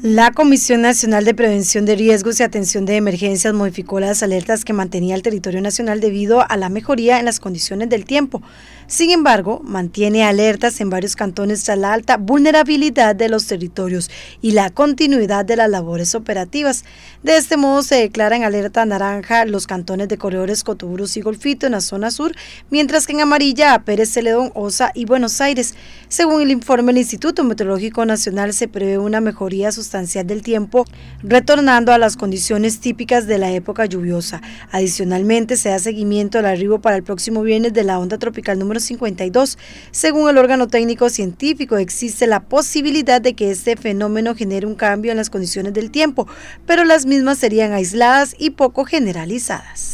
La Comisión Nacional de Prevención de Riesgos y Atención de Emergencias modificó las alertas que mantenía el territorio nacional debido a la mejoría en las condiciones del tiempo. Sin embargo, mantiene alertas en varios cantones tras la alta vulnerabilidad de los territorios y la continuidad de las labores operativas. De este modo, se declaran en alerta naranja los cantones de Corredores Cotoburos y Golfito en la zona sur, mientras que en amarilla a Pérez Celedón, Osa y Buenos Aires. Según el informe del Instituto Meteorológico Nacional, se prevé una mejoría sustancial sustancial del tiempo, retornando a las condiciones típicas de la época lluviosa. Adicionalmente, se da seguimiento al arribo para el próximo viernes de la onda tropical número 52. Según el órgano técnico científico, existe la posibilidad de que este fenómeno genere un cambio en las condiciones del tiempo, pero las mismas serían aisladas y poco generalizadas.